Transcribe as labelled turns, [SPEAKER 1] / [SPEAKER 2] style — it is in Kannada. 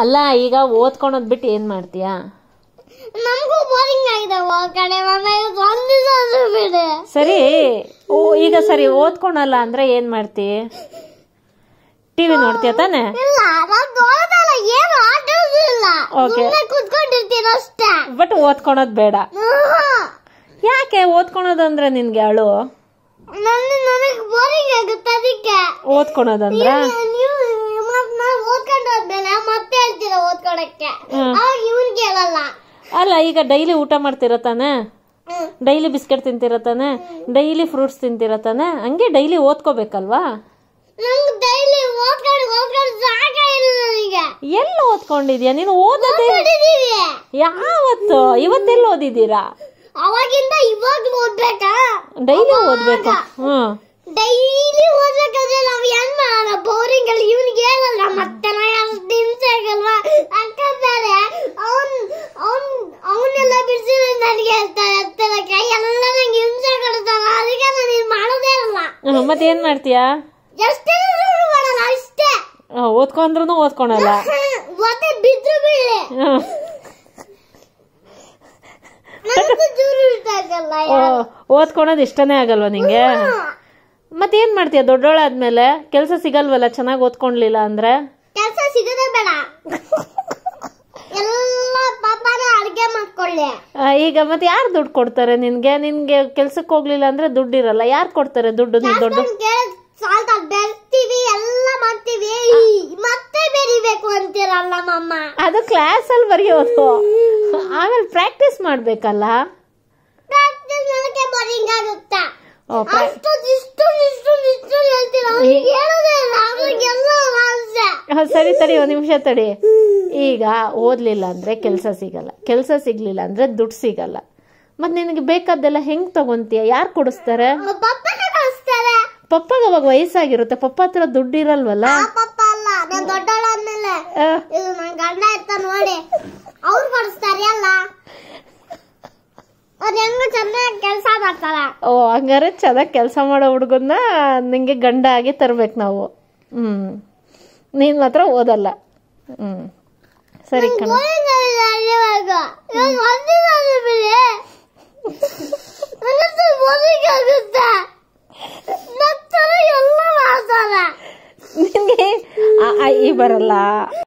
[SPEAKER 1] ಅಲ್ಲ ಈಗ ಓದ್ಕೊಳೋದ್ ಬಿಟ್ಟು ಏನ್ ಮಾಡ್ತೀಯಾ
[SPEAKER 2] ನಮಗೂ ಬೋರಿಂಗ್ ಆಗಿದೆ ಕಡೆ ಬಿಡಿ ಸರಿ
[SPEAKER 1] ಓ ಈಗ ಸರಿ ಓದ್ಕೊಳಲ್ಲ ಅಂದ್ರೆ ಏನ್ ಮಾಡ್ತಿ ಟಿವಿ ನೋಡ್ತೀಯ ತಾನೆ ಇಲ್ಲ
[SPEAKER 2] ನಾನು ನೋಡೋದಲ್ಲ ಏನು ಆಟೋದಿಲ್ಲ ಓಕೆ ಸುಮ್ಮನೆ ಕುತ್ಕೊಂಡಿರ್ತೀನಿ
[SPEAKER 1] ಅಷ್ಟೇ ಬಟ್ ಓದ್ಕೊಳೋದ್ ಬೇಡ ಯಾಕೆ ಓದ್ಕೊಳೋದು ಅಂದ್ರೆ ನಿನಗೆ ಅಳು
[SPEAKER 2] ನನಗೆ ಬೋರಿಂಗ್ ಆಗುತ್ತೆ ಅದಕ್ಕೆ
[SPEAKER 1] ಓದ್ಕೊಳೋದಂದ್ರೆ ಅಲ್ಲ ಈಗ ಡೈಲಿ ಊಟ ಮಾಡ್ತಿರ ತಾನೆ ಡೈಲಿ ಬಿಸ್ಕೆಟ್ ತಿಂತಿರ ತಾನೆ ಡೈಲಿ ಫ್ರೂಟ್ಸ್ ತಿಂತಿರ ತಾನೆ ಹಂಗೆ ಡೈಲಿ ಓದ್ಕೋಬೇಕಲ್ವಾ ಎಲ್ಲ ಓದ್ಕೊಂಡಿದ್ಯಾ ನೀನು ಓದೋದೆ ಯಾವತ್ತು ಇವತ್ತೆಲ್ಲ ಓದಿದ್ದೀರಾ
[SPEAKER 2] ಅವಾಗಿಂದ ಇವಾಗ ಓದ್ಬೇಕಾ
[SPEAKER 1] ಡೈಲಿ ಹ್ಮ್ ಮತ್ತೇನ್ ಮಾಡ್ತೀಯಾ ಓದ್ಕೊಂಡ್ರು ಓದ್ಕೊಳಲ್ಲ ಓದ್ಕೊಳೋದು ಇಷ್ಟನೇ ಆಗಲ್ವ ನಿಂಗೆ ಮತ್ತೇನ್ ಮಾಡ್ತೀಯ ದೊಡ್ಡೋಳಾದ್ಮೇಲೆ ಕೆಲಸ ಸಿಗಲ್ವಲ್ಲ ಚೆನ್ನಾಗಿ ಓದ್ಕೊಂಡ್ಲಿಲ್ಲ ಅಂದ್ರೆ
[SPEAKER 2] ಕೆಲಸ ಸಿಗದೇ ಬೇಡ
[SPEAKER 1] ಈಗ ಮತ್ತೆ ಯಾರು ದುಡ್ಡು ಕೊಡ್ತಾರೆ ನಿನ್ಗೆ ನಿನ್ಗೆ ಕೆಲ್ಸಕ್ಕೆ ಹೋಗ್ಲಿಲ್ಲ ಅಂದ್ರೆ ದುಡ್ಡು ಇರಲ್ಲ ಯಾರು ಕೊಡ್ತಾರೆ ದುಡ್ಡು ನೀನ್ ದೊಡ್ಡ
[SPEAKER 2] ಎಲ್ಲ ಮಾಡ್ತೀವಿ ಮತ್ತೆ ಬೆರಿಬೇಕು
[SPEAKER 1] ಅದು ಕ್ಲಾಸ್ ಅಲ್ಲಿ ಬರೆಯೋದು ಆಮೇಲೆ ಪ್ರಾಕ್ಟೀಸ್ ಮಾಡ್ಬೇಕಲ್ಲ ಸರಿ ಸರಿ ಒಂದ್ ನಿಮಿಷ ತಡಿ ಈಗ ಓದಲಿಲ್ಲ ಅಂದರೆ ಕೆಲಸ ಸಿಗಲ್ಲ ಕೆಲಸ ಸಿಗಲಿಲ್ಲ ಅಂದರೆ ದುಡ್ಡು ಸಿಗಲ್ಲ ಮತ್ತು ನಿನಗೆ ಬೇಕಾದ್ದೆಲ್ಲ ಹೆಂಗೆ ತಗೊಂತೀಯ ಯಾರು ಕೊಡಿಸ್ತಾರೆ ಪಪ್ಪಾಗ ಅವಾಗ ವಯಸ್ಸಾಗಿರುತ್ತೆ ಪಪ್ಪ ಹತ್ರ ದುಡ್ಡು ಇರಲ್ವಲ್ಲ ಓ ಹಂಗಾರೆ ಚೆನ್ನಾಗಿ ಕೆಲಸ ಮಾಡೋ ಹುಡುಗನ್ನ ನಿಂಗೆ ಗಂಡ ಆಗಿ ತರ್ಬೇಕು ನಾವು ಹ್ಮ್ ನೀನ್ ಮಾತ್ರ ಓದಲ್ಲ
[SPEAKER 2] ಹ್ಮ್ சரி கண்ணா ನಿನ್ಗೆ
[SPEAKER 1] ಈ ಬರಲ್ಲ